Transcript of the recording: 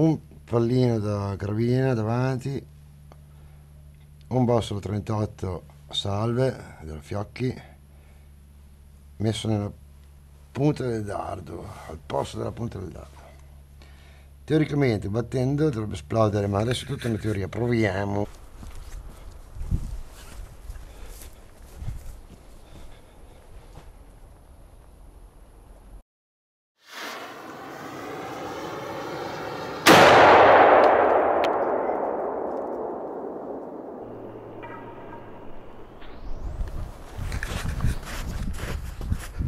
un pallino da carabina davanti, un bossolo 38 salve della Fiocchi, messo nella punta del dardo, al posto della punta del dardo. Teoricamente battendo dovrebbe esplodere, ma adesso è tutta una teoria, proviamo.